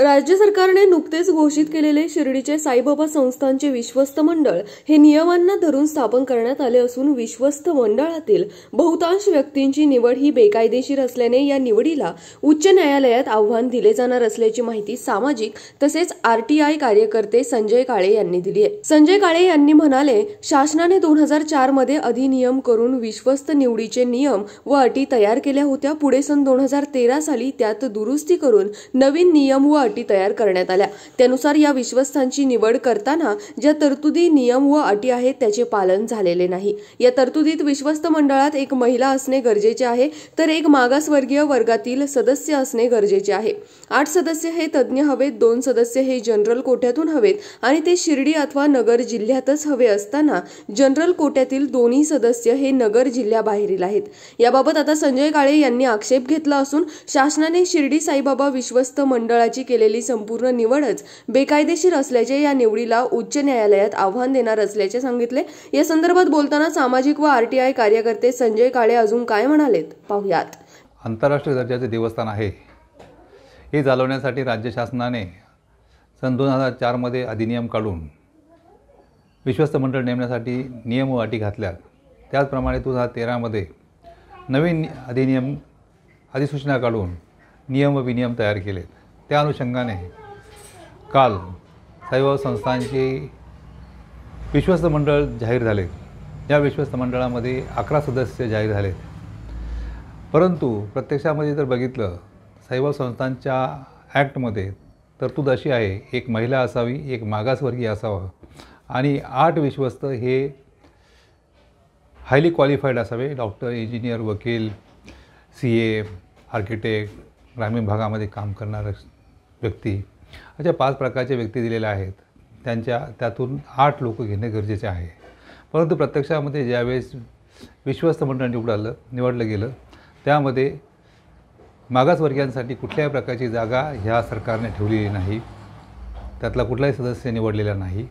राज्य सरकारने नुकतेच घोषित केलेले शिर्डीचे साईबाबा संस्थांचे विश्वस्त मंडळ हे नियमांना धरून स्थापन करण्यात आले असून विश्वस्त मंडळातील बहुतांश व्यक्तींची निवड ही बेकायदेशीर असल्याने या निवडीला उच्च न्यायालयात आव्हान दिले जाणार असल्याची माहिती सामाजिक तसेच आरटीआय कार्यकर्ते संजय काळे यांनी दिली आहे संजय काळे यांनी म्हणाले शासनाने दोन हजार चार मध्ये अधिनियम करून विश्वस्त निवडीचे नियम व अटी तयार केल्या होत्या पुढे सन दोन हजार तेरा साली त्यात दुरुस्ती करून नवीन नियम व अटी तयार करण्यात आल्या त्यानुसार या विश्वस्तांची निवड करताना ज्या तरतुदी नियम व अटी आहेत त्याचे पालन झालेले नाही या तरतुदीत विश्वस्त मंडळात एक महिला असणे गरजेचे आहे तर एक मागासवर्गीय वर्गातील सदस्य असणे गरजेचे आहे आठ सदस्य हे तज्ज्ञ हवेत दोन सदस्य हे जनरल कोट्यातून हवेत आणि ते शिर्डी अथवा नगर जिल्ह्यातच हवे असताना जनरल कोट्यातील दोन्ही सदस्य हे नगर जिल्ह्याबाहेरील आहेत याबाबत आता संजय काळे यांनी आक्षेप घेतला असून शासनाने शिर्डी साईबाबा विश्वस्त मंडळाची केली केलेली संपूर्ण निवडच बेकायदेशीर असल्याचे या निवडीला उच्च न्यायालयात आव्हान देणार असल्याचे सांगितले या संदर्भात बोलताना सामाजिक व आरटीआय कार्यकर्ते संजय काळे अजून काय म्हणालेत पाहुयात आंतरराष्ट्रीय दर्जाचे देवस्थान आहे हे चालवण्यासाठी राज्य शासनाने सन दोन हजार चारमध्ये अधिनियम काढून विश्वस्त मंडळ नेमण्यासाठी नियम व अटी घातल्यात त्याचप्रमाणे दोन हजार तेरामध्ये नवीन अधिनियम अधिसूचना काढून नियम व विनियम तयार केलेत त्या अनुषंगाने काल साईबाबा संस्थांची विश्वस्त मंडळ जाहीर झाले या विश्वस्त मंडळामध्ये अकरा सदस्य जाहीर झाले परंतु प्रत्यक्षामध्ये जर बघितलं साईबाबा संस्थांच्या ॲक्टमध्ये तरतूद अशी आहे एक महिला असावी एक मागासवर्गीय असावा आणि आठ विश्वस्त हे हायली क्वालिफाईड असावे डॉक्टर इंजिनियर वकील सी ए आर्किटेक्ट ग्रामीण भागामध्ये काम करणारं व्यक्ती अशा पाच प्रकारच्या व्यक्ती दिलेल्या आहेत त्यांच्या त्यातून आठ लोक घेणे गरजेचे आहे परंतु प्रत्यक्षामध्ये ज्यावेळेस विश्वस्त मंडळ निवडालं निवडलं गेलं त्यामध्ये मागासवर्गीयांसाठी कुठल्याही प्रकारची जागा ह्या सरकारने ठेवलेली नाही त्यातला कुठलाही सदस्य निवडलेला नाही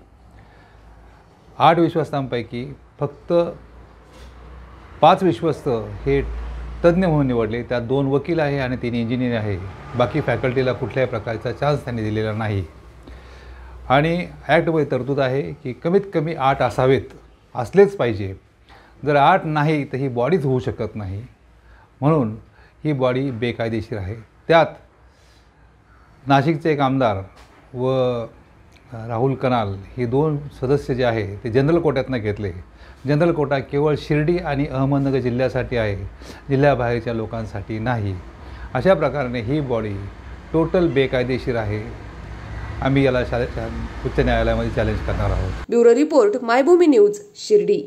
आठ विश्वस्तांपैकी फक्त पाच विश्वस्त हे तज्ज्ञ म्हणून निवडले त्यात दोन वकील आहे आणि तीन इंजिनियर आहे बाकी फॅकल्टीला कुठल्याही प्रकारचा चान्स त्यांनी दिलेला नाही आणि ॲक्टमध्ये तरतूद आहे की कमीत कमी आठ असावेत असलेच पाहिजे जर आठ नाही तर ही बॉडीच होऊ शकत नाही म्हणून ही बॉडी बेकायदेशीर आहे त्यात नाशिकचे एक आमदार व राहुल कनाल हे दोन सदस्य जे आहे ते जनरल कोट्यातनं घेतले जनरल कोटा केवळ शिर्डी आणि अहमदनगर जिल्ह्यासाठी आहे जिल्ह्याबाहेरच्या लोकांसाठी नाही अशा प्रकारे ही बॉडी टोटल बेकायदेशीर आहे आम्ही याला उच्च न्यायालयामध्ये चॅलेंज करणार आहोत bureau report Maybhumi news Shirdi